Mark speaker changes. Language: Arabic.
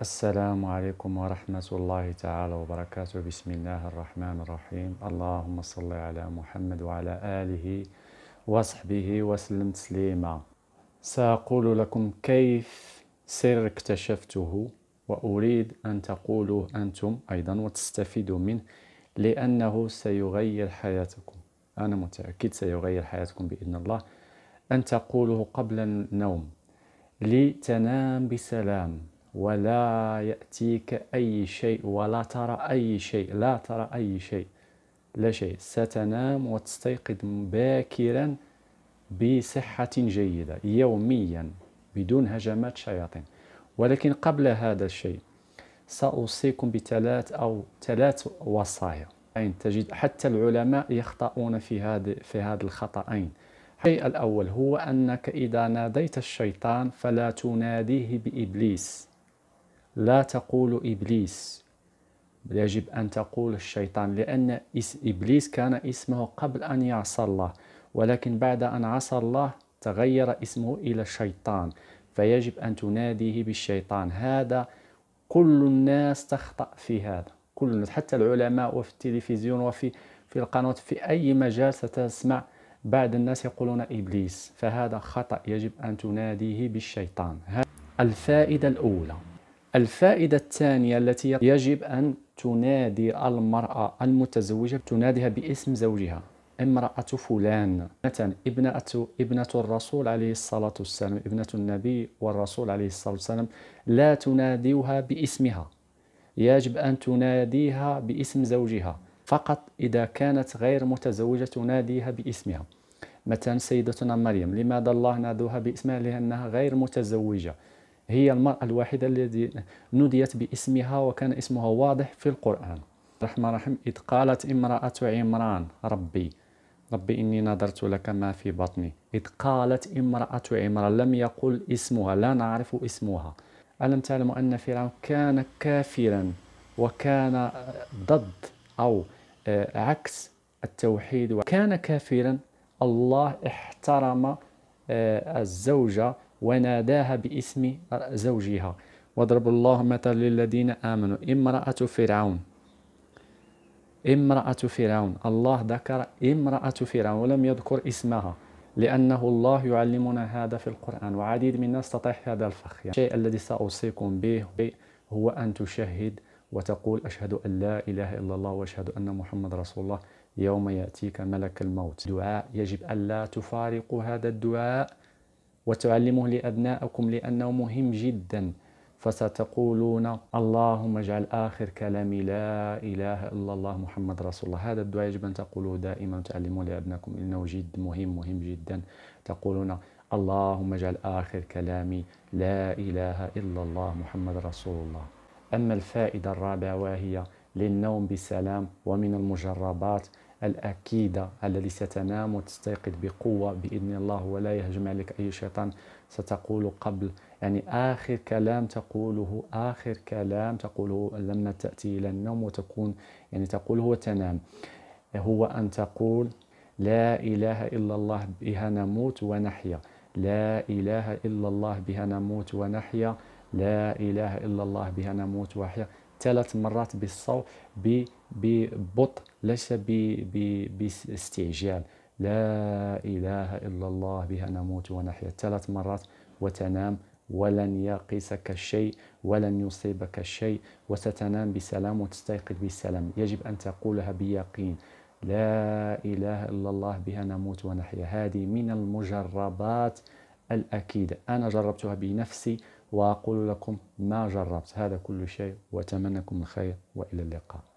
Speaker 1: السلام عليكم ورحمة الله تعالى وبركاته بسم الله الرحمن الرحيم اللهم صل على محمد وعلى آله وصحبه وسلم تسليما سأقول لكم كيف سر اكتشفته وأريد أن تقولوه أنتم أيضا وتستفيدوا منه لأنه سيغير حياتكم أنا متأكد سيغير حياتكم بإذن الله أن تقوله قبل النوم لتنام بسلام ولا يأتيك أي شيء ولا ترى أي شيء لا ترى أي شيء لا شيء ستنام وتستيقظ باكرا بصحة جيدة يوميا بدون هجمات شياطين ولكن قبل هذا الشيء سأوصيكم بثلاث أو ثلاث وصايا أين تجد حتى العلماء يخطئون في هذا في هذا الخطأين الشيء الأول هو أنك إذا ناديت الشيطان فلا تناديه بإبليس لا تقول إبليس بل يجب أن تقول الشيطان لأن إبليس كان اسمه قبل أن يعصى الله ولكن بعد أن عصى الله تغير اسمه إلى الشيطان فيجب أن تناديه بالشيطان هذا كل الناس تخطأ في هذا كل الناس حتى العلماء وفي التلفزيون وفي في القنوات في أي مجال ستسمع بعض الناس يقولون إبليس فهذا خطأ يجب أن تناديه بالشيطان الفائدة الأولى الفائدة الثانية التي يجب أن تنادي المرأة المتزوجة تناديها باسم زوجها امرأة فلان مثلا ابنة ابنة الرسول عليه الصلاة والسلام ابنة النبي والرسول عليه الصلاة والسلام لا تناديها باسمها يجب أن تناديها باسم زوجها فقط إذا كانت غير متزوجة تناديها باسمها مثلا سيدتنا مريم لماذا الله نادوها باسمها لأنها غير متزوجة هي المرأة الواحدة التي نوديت باسمها وكان اسمها واضح في القرآن الرحمن الرحيم إذ قالت امرأة عمران ربي ربي إني نذرت لك ما في بطني إذ قالت امرأة عمران لم يقل اسمها لا نعرف اسمها ألم تعلم أن فرعون كان كافرا وكان ضد أو آه، عكس التوحيد وكان كافرا الله احترم آه، الزوجة وناداها باسم زوجها واضرب الله مثلا للذين آمنوا امرأة فرعون امرأة فرعون الله ذكر امرأة فرعون ولم يذكر اسمها لأنه الله يعلمنا هذا في القرآن وعديد من الناس تطيح هذا الفخ يعني الشيء الذي سأوصيكم به هو أن تشهد وتقول أشهد أن لا إله إلا الله وأشهد أن محمد رسول الله يوم يأتيك ملك الموت دعاء يجب ألا تفارق هذا الدعاء وتعلموه لأبنائكم لأنه مهم جدا فستقولون اللهم اجعل آخر كلامي لا إله إلا الله محمد رسول الله هذا الدعاء يجب أن تقولوه دائما وتعلموه لأبنائكم إنه جد مهم مهم جدا تقولون اللهم اجعل آخر كلامي لا إله إلا الله محمد رسول الله أما الفائدة الرابعة وهي للنوم بسلام ومن المجربات الأكيدة الذي ستنام وتستيقظ بقوة بإذن الله ولا يهجم عليك أي شيطان ستقول قبل يعني آخر كلام تقوله آخر كلام تقوله لما تأتي إلى النوم وتكون يعني تقوله وتنام هو أن تقول لا إله إلا الله بها نموت ونحيا لا إله إلا الله بها نموت ونحيا لا إله إلا الله بها نموت ونحيا ثلاث مرات بالصوت ببطء ليس باستعجال لا إله إلا الله بها نموت ونحيا ثلاث مرات وتنام ولن يقيسك شيء ولن يصيبك شيء وستنام بسلام وتستيقظ بسلام يجب أن تقولها بيقين لا إله إلا الله بها نموت ونحيا هذه من المجربات الأكيدة أنا جربتها بنفسي وأقول لكم ما جربت هذا كل شيء وأتمنى لكم الخير وإلى اللقاء